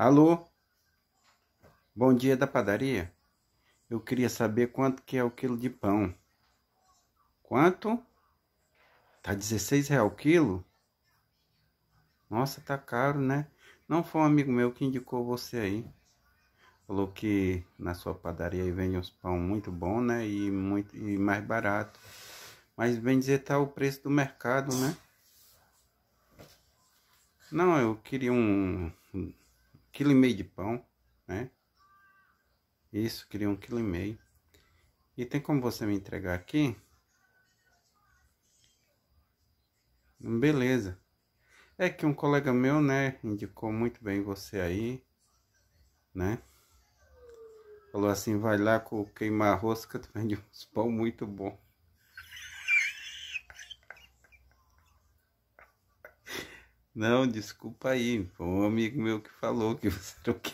Alô? Bom dia da padaria. Eu queria saber quanto que é o quilo de pão. Quanto? Tá 16 real o quilo? Nossa, tá caro, né? Não foi um amigo meu que indicou você aí. Falou que na sua padaria aí vende uns pão muito bom, né? E muito e mais barato. Mas bem dizer tá o preço do mercado, né? Não, eu queria um quilo e meio de pão, né? Isso, queria um quilo e meio. E tem como você me entregar aqui? Hum, beleza. É que um colega meu, né, indicou muito bem você aí, né? Falou assim, vai lá com queimar rosca, tu vende uns pão muito bom. Não, desculpa aí, foi um amigo meu que falou que você era o quê?